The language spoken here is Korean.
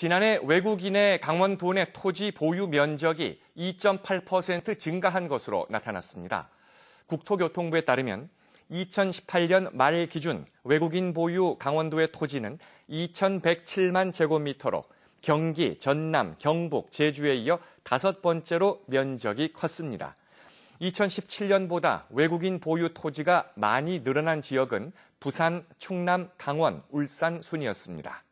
지난해 외국인의 강원도내 토지 보유 면적이 2.8% 증가한 것으로 나타났습니다. 국토교통부에 따르면 2018년 말 기준 외국인 보유 강원도의 토지는 2,107만 제곱미터로 경기, 전남, 경북, 제주에 이어 다섯 번째로 면적이 컸습니다. 2017년보다 외국인 보유 토지가 많이 늘어난 지역은 부산, 충남, 강원, 울산 순이었습니다.